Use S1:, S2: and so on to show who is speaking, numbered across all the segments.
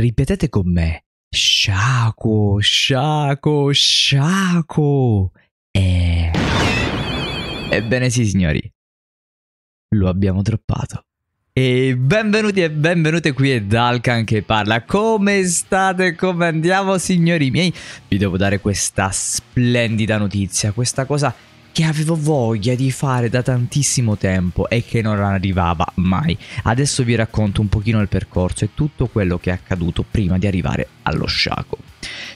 S1: Ripetete con me. Sciaco, sciaco, sciaco. E... Ebbene sì, signori. Lo abbiamo droppato. E benvenuti e benvenute qui è Dalkan che parla. Come state? Come andiamo, signori miei? Vi devo dare questa splendida notizia, questa cosa che avevo voglia di fare da tantissimo tempo e che non arrivava mai. Adesso vi racconto un pochino il percorso e tutto quello che è accaduto prima di arrivare allo sciaco.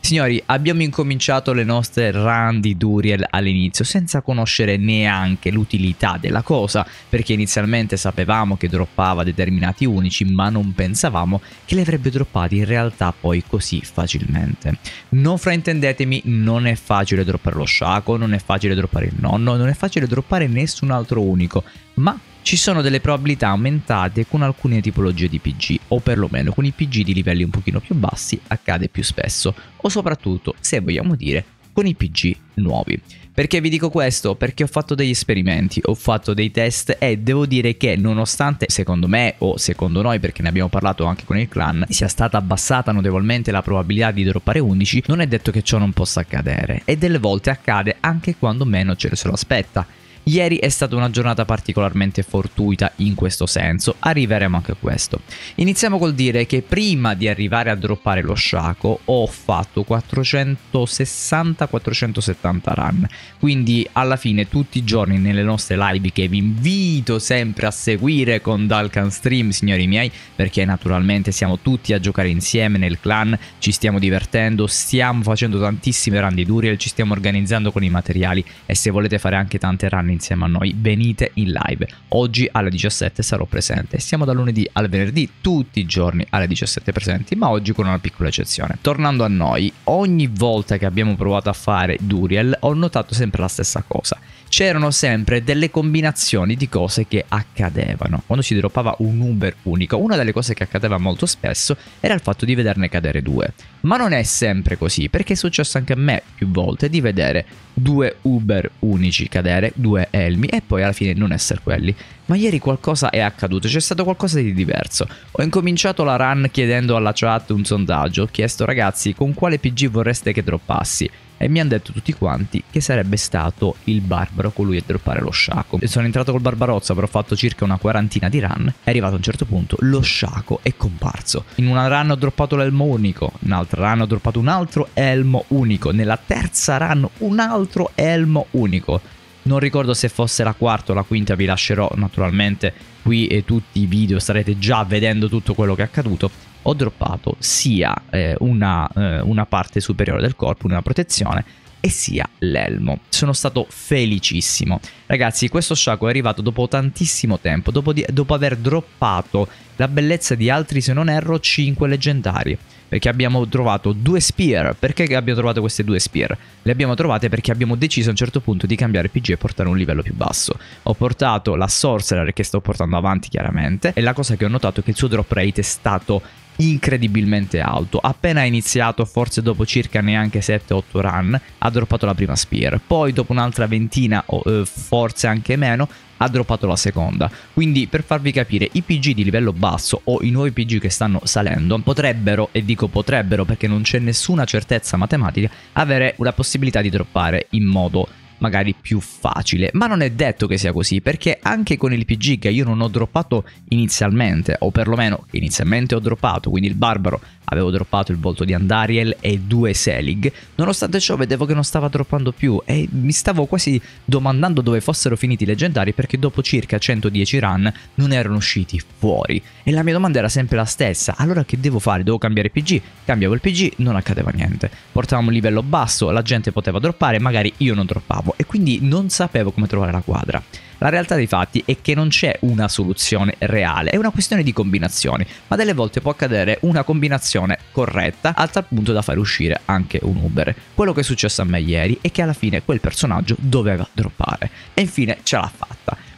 S1: Signori, abbiamo incominciato le nostre run di Duriel all'inizio senza conoscere neanche l'utilità della cosa, perché inizialmente sapevamo che droppava determinati unici, ma non pensavamo che li avrebbe droppati in realtà poi così facilmente. Non fraintendetemi, non è facile droppare lo sciaco, non è facile droppare il nonno, non è facile droppare nessun altro unico, ma ci sono delle probabilità aumentate con alcune tipologie di PG, o perlomeno con i PG di livelli un pochino più bassi accade più spesso, o soprattutto, se vogliamo dire, con i PG nuovi. Perché vi dico questo? Perché ho fatto degli esperimenti, ho fatto dei test e devo dire che nonostante secondo me o secondo noi, perché ne abbiamo parlato anche con il clan, sia stata abbassata notevolmente la probabilità di droppare 11, non è detto che ciò non possa accadere e delle volte accade anche quando meno ce ne se lo aspetta. Ieri è stata una giornata particolarmente fortuita in questo senso, arriveremo anche a questo. Iniziamo col dire che prima di arrivare a droppare lo sciaco ho fatto 460-470 run, quindi alla fine tutti i giorni nelle nostre live che vi invito sempre a seguire con Dalkan Stream, signori miei, perché naturalmente siamo tutti a giocare insieme nel clan, ci stiamo divertendo, stiamo facendo tantissime run di Duriel, ci stiamo organizzando con i materiali e se volete fare anche tante run insieme a noi, venite in live. Oggi alle 17 sarò presente. Siamo da lunedì al venerdì, tutti i giorni alle 17 presenti, ma oggi con una piccola eccezione. Tornando a noi, ogni volta che abbiamo provato a fare Duriel ho notato sempre la stessa cosa c'erano sempre delle combinazioni di cose che accadevano. Quando si droppava un Uber unico, una delle cose che accadeva molto spesso era il fatto di vederne cadere due. Ma non è sempre così, perché è successo anche a me più volte di vedere due Uber unici cadere, due Elmi, e poi alla fine non essere quelli. Ma ieri qualcosa è accaduto, c'è stato qualcosa di diverso. Ho incominciato la run chiedendo alla chat un sondaggio, ho chiesto ragazzi con quale PG vorreste che droppassi e mi hanno detto tutti quanti che sarebbe stato il barbaro colui a droppare lo sciaco. E sono entrato col barbarozza, avrò fatto circa una quarantina di run, è arrivato a un certo punto lo sciaco è comparso. In una run ho droppato l'elmo unico, in un'altra run ho droppato un altro elmo unico, nella terza run un altro elmo unico non ricordo se fosse la quarta o la quinta, vi lascerò naturalmente qui e tutti i video, starete già vedendo tutto quello che è accaduto, ho droppato sia eh, una, eh, una parte superiore del corpo, una protezione, e sia l'elmo. Sono stato felicissimo. Ragazzi, questo sciacquo è arrivato dopo tantissimo tempo, dopo, di, dopo aver droppato la bellezza di altri, se non erro, 5 leggendari. Perché abbiamo trovato due spear. Perché abbiamo trovato queste due spear? Le abbiamo trovate perché abbiamo deciso a un certo punto di cambiare PG e portare un livello più basso. Ho portato la Sorcerer che sto portando avanti chiaramente e la cosa che ho notato è che il suo drop rate è stato incredibilmente alto. Appena iniziato, forse dopo circa neanche 7-8 run, ha droppato la prima spear. Poi dopo un'altra ventina o eh, forse anche meno ha droppato la seconda. Quindi per farvi capire, i PG di livello basso o i nuovi PG che stanno salendo potrebbero, e dico potrebbero perché non c'è nessuna certezza matematica, avere la possibilità di droppare in modo magari più facile. Ma non è detto che sia così, perché anche con il PG che io non ho droppato inizialmente, o perlomeno inizialmente ho droppato, quindi il barbaro Avevo droppato il volto di Andariel e due Selig. Nonostante ciò vedevo che non stava droppando più e mi stavo quasi domandando dove fossero finiti i leggendari perché dopo circa 110 run non erano usciti fuori. E la mia domanda era sempre la stessa, allora che devo fare? Devo cambiare PG? Cambiavo il PG, non accadeva niente. Portavamo un livello basso, la gente poteva droppare, magari io non droppavo e quindi non sapevo come trovare la quadra. La realtà dei fatti è che non c'è una soluzione reale, è una questione di combinazioni, ma delle volte può accadere una combinazione corretta al tal punto da far uscire anche un Uber. Quello che è successo a me ieri è che alla fine quel personaggio doveva droppare e infine ce l'ha fatta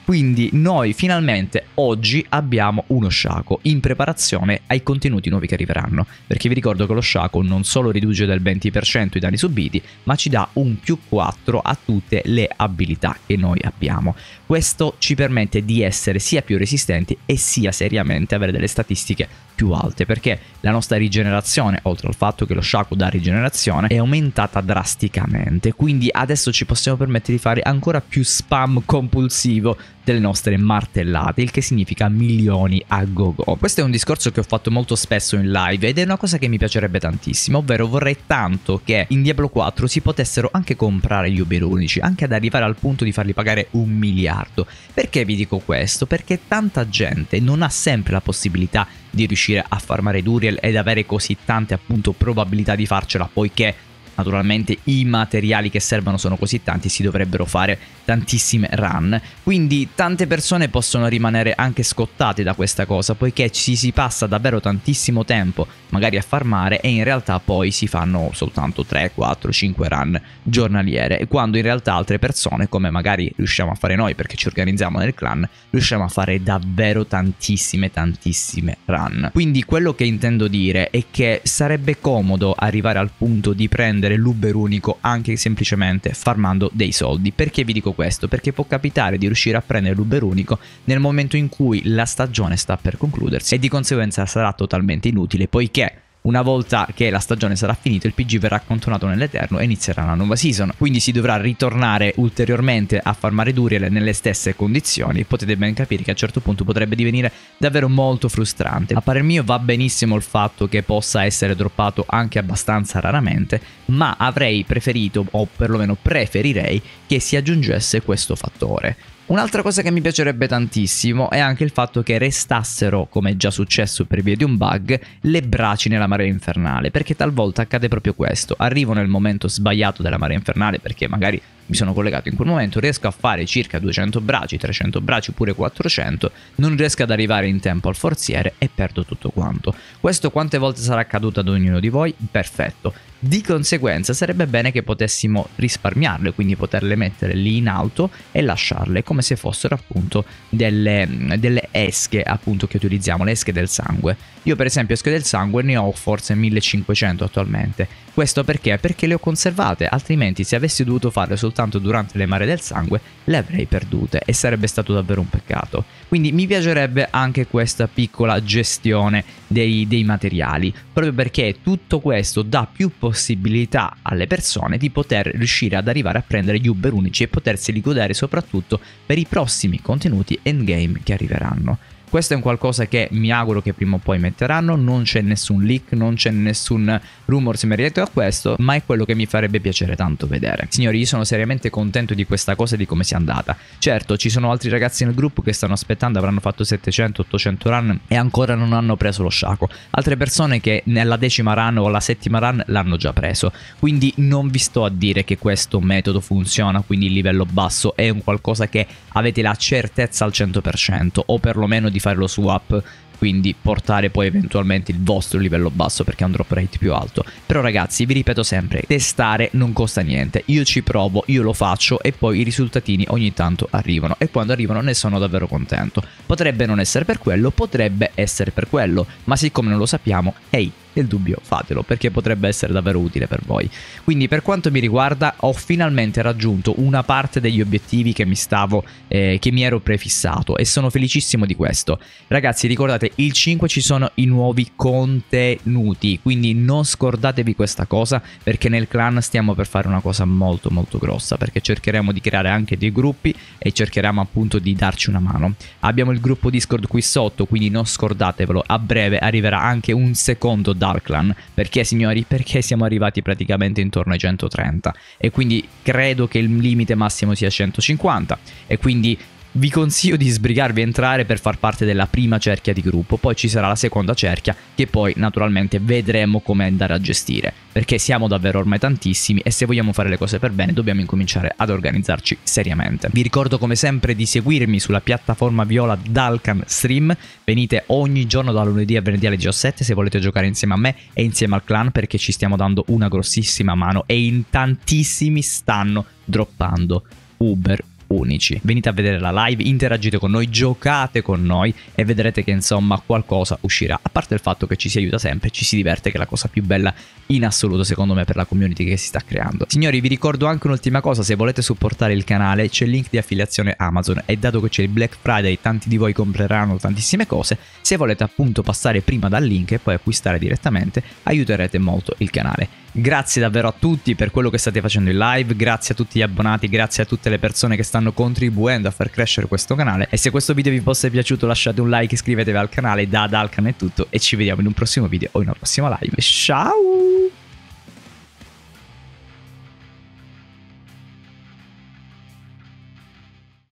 S1: quindi noi finalmente oggi abbiamo uno Shaco in preparazione ai contenuti nuovi che arriveranno, perché vi ricordo che lo Shaco non solo riduce del 20% i danni subiti, ma ci dà un più 4 a tutte le abilità che noi abbiamo. Questo ci permette di essere sia più resistenti e sia seriamente avere delle statistiche più alte, perché la nostra rigenerazione, oltre al fatto che lo Shaco dà rigenerazione, è aumentata drasticamente, quindi adesso ci possiamo permettere di fare ancora più spam compulsivo delle nostre martellate, il che significa milioni a go go. Questo è un discorso che ho fatto molto spesso in live ed è una cosa che mi piacerebbe tantissimo, ovvero vorrei tanto che in Diablo 4 si potessero anche comprare gli oberonici, anche ad arrivare al punto di farli pagare un miliardo. Perché vi dico questo? Perché tanta gente non ha sempre la possibilità di riuscire a farmare Duriel ed avere così tante appunto probabilità di farcela, poiché Naturalmente i materiali che servono sono così tanti, si dovrebbero fare tantissime run. Quindi tante persone possono rimanere anche scottate da questa cosa, poiché ci si passa davvero tantissimo tempo magari a farmare e in realtà poi si fanno soltanto 3, 4, 5 run giornaliere, quando in realtà altre persone, come magari riusciamo a fare noi perché ci organizziamo nel clan, riusciamo a fare davvero tantissime, tantissime run. Quindi quello che intendo dire è che sarebbe comodo arrivare al punto di prendere rendere l'Uber unico anche semplicemente farmando dei soldi. Perché vi dico questo? Perché può capitare di riuscire a prendere l'Uber unico nel momento in cui la stagione sta per concludersi e di conseguenza sarà totalmente inutile poiché una volta che la stagione sarà finita, il PG verrà accantonato nell'Eterno e inizierà la nuova season. Quindi si dovrà ritornare ulteriormente a farmare Duriel nelle stesse condizioni. Potete ben capire che a un certo punto potrebbe divenire davvero molto frustrante. A parer mio va benissimo il fatto che possa essere droppato anche abbastanza raramente, ma avrei preferito, o perlomeno preferirei, che si aggiungesse questo fattore. Un'altra cosa che mi piacerebbe tantissimo è anche il fatto che restassero, come è già successo per via di un bug, le braci nella marea infernale, perché talvolta accade proprio questo. Arrivo nel momento sbagliato della marea infernale perché magari mi sono collegato in quel momento, riesco a fare circa 200 braci, 300 braci oppure 400, non riesco ad arrivare in tempo al forziere e perdo tutto quanto. Questo quante volte sarà accaduto ad ognuno di voi? Perfetto. Di conseguenza sarebbe bene che potessimo risparmiarle, quindi poterle mettere lì in auto e lasciarle come se fossero appunto delle, delle esche appunto che utilizziamo, le esche del sangue. Io per esempio esche del sangue ne ho forse 1500 attualmente. Questo perché? Perché le ho conservate, altrimenti se avessi dovuto farle soltanto durante le mare del sangue le avrei perdute e sarebbe stato davvero un peccato. Quindi mi piacerebbe anche questa piccola gestione dei, dei materiali, proprio perché tutto questo dà più possibilità alle persone di poter riuscire ad arrivare a prendere gli Uber unici e poterseli godere soprattutto per i prossimi contenuti endgame che arriveranno. Questo è un qualcosa che mi auguro che prima o poi metteranno, non c'è nessun leak, non c'è nessun rumor se similare a questo, ma è quello che mi farebbe piacere tanto vedere. Signori, io sono seriamente contento di questa cosa e di come sia andata. Certo, ci sono altri ragazzi nel gruppo che stanno aspettando, avranno fatto 700-800 run e ancora non hanno preso lo sciaco. Altre persone che nella decima run o la settima run l'hanno già preso. Quindi non vi sto a dire che questo metodo funziona, quindi il livello basso è un qualcosa che avete la certezza al 100% o perlomeno di di fare lo swap quindi portare poi eventualmente il vostro livello basso perché è un drop rate più alto. Però ragazzi, vi ripeto sempre, testare non costa niente. Io ci provo, io lo faccio e poi i risultatini ogni tanto arrivano e quando arrivano ne sono davvero contento. Potrebbe non essere per quello, potrebbe essere per quello, ma siccome non lo sappiamo, ehi, hey, nel dubbio fatelo perché potrebbe essere davvero utile per voi. Quindi per quanto mi riguarda ho finalmente raggiunto una parte degli obiettivi che mi stavo eh, che mi ero prefissato e sono felicissimo di questo. Ragazzi, ricordate, il 5 ci sono i nuovi contenuti, quindi non scordatevi questa cosa perché nel clan stiamo per fare una cosa molto molto grossa perché cercheremo di creare anche dei gruppi e cercheremo appunto di darci una mano. Abbiamo il gruppo Discord qui sotto, quindi non scordatevelo, a breve arriverà anche un secondo da Darklan. Perché signori? Perché siamo arrivati praticamente intorno ai 130 e quindi credo che il limite massimo sia 150 e quindi vi consiglio di sbrigarvi a entrare per far parte della prima cerchia di gruppo, poi ci sarà la seconda cerchia che poi naturalmente vedremo come andare a gestire, perché siamo davvero ormai tantissimi e se vogliamo fare le cose per bene dobbiamo incominciare ad organizzarci seriamente. Vi ricordo come sempre di seguirmi sulla piattaforma viola Dalkan Stream, venite ogni giorno da lunedì a venerdì alle 17 se volete giocare insieme a me e insieme al clan perché ci stiamo dando una grossissima mano e in tantissimi stanno droppando Uber unici. Venite a vedere la live, interagite con noi, giocate con noi e vedrete che insomma qualcosa uscirà. A parte il fatto che ci si aiuta sempre, ci si diverte, che è la cosa più bella in assoluto secondo me per la community che si sta creando. Signori, vi ricordo anche un'ultima cosa, se volete supportare il canale c'è il link di affiliazione Amazon e dato che c'è il Black Friday tanti di voi compreranno tantissime cose, se volete appunto passare prima dal link e poi acquistare direttamente aiuterete molto il canale. Grazie davvero a tutti per quello che state facendo in live, grazie a tutti gli abbonati, grazie a tutte le persone che stanno contribuendo a far crescere questo canale e se questo video vi fosse piaciuto lasciate un like, iscrivetevi al canale, da Dalkan è tutto e ci vediamo in un prossimo video o in una prossima live. Ciao!